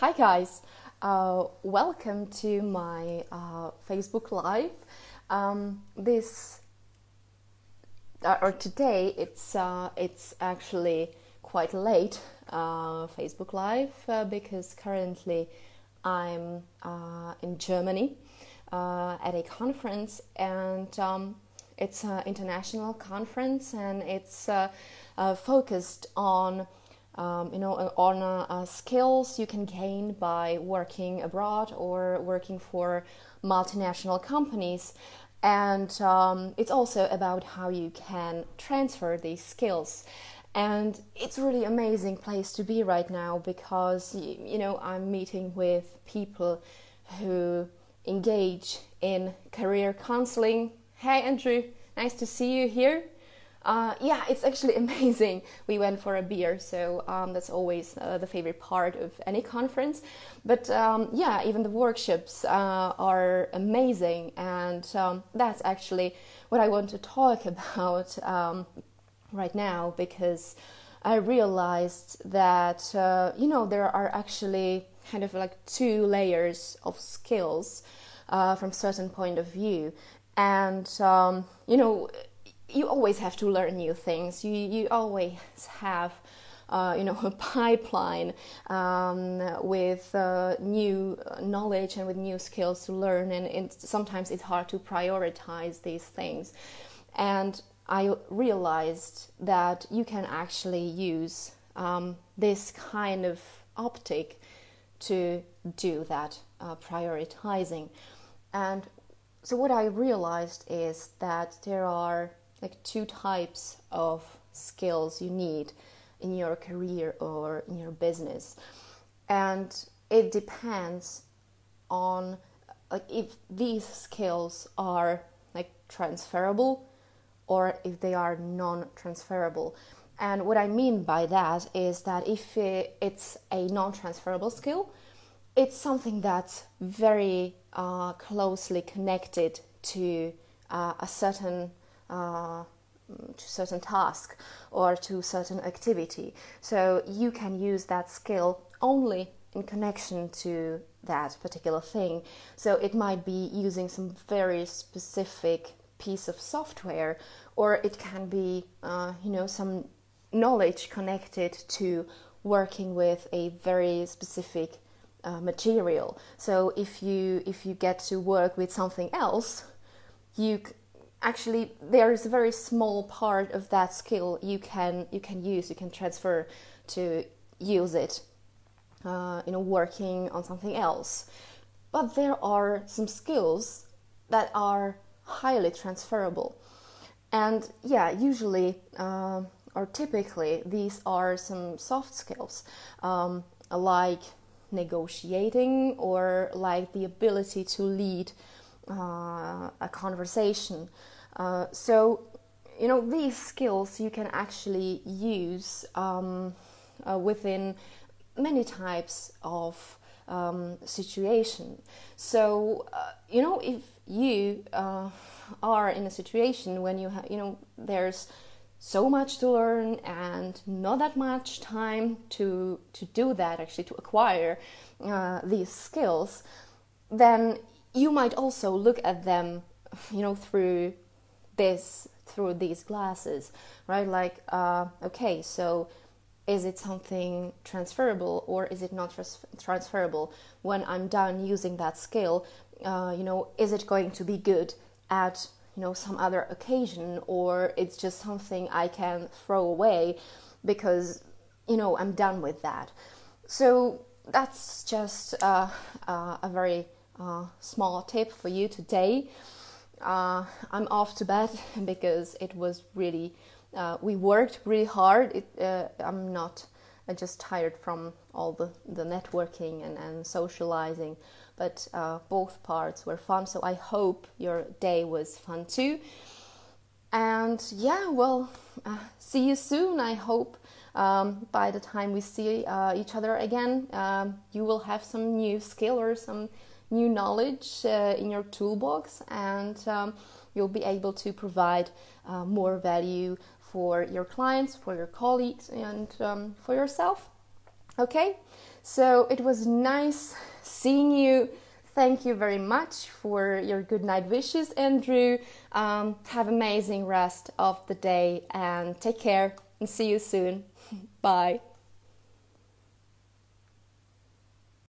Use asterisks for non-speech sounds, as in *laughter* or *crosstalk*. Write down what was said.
Hi, guys. Uh, welcome to my uh, Facebook Live. Um, this uh, or today, it's uh, it's actually quite late uh, Facebook Live uh, because currently I'm in Germany at a conference and. Um, it's an international conference and it's focused on um, you know, on uh, skills you can gain by working abroad or working for multinational companies. And um, it's also about how you can transfer these skills. And it's really amazing place to be right now because you know I'm meeting with people who engage in career counseling. Hey Andrew, nice to see you here. Uh, yeah, it's actually *laughs* amazing. We went for a beer, so um, that's always uh, the favorite part of any conference. But um, yeah, even the workshops uh, are amazing, and um, that's actually what I want to talk *laughs* about um, right now because I realized that uh, you know there are actually kind of like two layers of skills uh, from certain point of view, and um, you know you always have to learn new things. You you always have. Uh, you know, *laughs* a pipeline um, with uh, new uh, knowledge and with new skills to learn, and, sometimes it's hard to prioritize these things. And I realized that you can actually use um, this kind of optic to do that uh, prioritizing. And so, what I realized is that there are like two types of skills you need in your career or in your business and it depends on like if these skills are like transferable or if they are non-transferable and what i mean by that is that if it's a non-transferable skill it's something that's very uh, closely connected to uh, a certain uh, mm, to certain task or to certain activity. So you can use that skill only in connection to that particular thing. So it might be using some very specific piece of software, or it can be, uh, you know, some knowledge connected to working with a very specific uh, material. So if you if you get to work with something else, you actually there is a very small part of that skill you can you can use you can transfer to use it uh, you know working on something else but there are some skills that are highly transferable and yeah usually uh, or typically these are some soft skills um, like negotiating or like the ability to lead uh, a conversation. Uh, so, you know, these skills you can actually use um, uh, within many types of um, situation. So, uh, you know, if you uh, are in a situation when you have, you know, there's so much to learn and not that much time to to do that actually to acquire uh, these skills then you might also look at them, you know, through this, through these glasses, right? Like, uh, okay, so is it something transferable or is it not trans- transferable? When I'm done using that skill, uh, you know, is it going to be good at you know some other occasion or it's just something I can throw away because you know I'm done with that. So that's just uh, uh, a very uh, small tip for you today. Uh, I'm off to bed *laughs* because it was really, uh, we worked really hard. It, uh, I'm not I'm uh, just tired from all the, the networking and, and socializing, but both parts were fun. So I hope your day was fun too. And yeah, well, see you soon. I hope um, by the time we see each other again, um, you will have some new skill or some new knowledge uh, in your toolbox and um, you'll be able to provide uh, more value for your clients, for your colleagues, and um, for yourself. Okay, so it was nice seeing you. Thank you very much for your good night wishes, Andrew. Um, have amazing rest of the day and take care and see you soon. *laughs* Bye.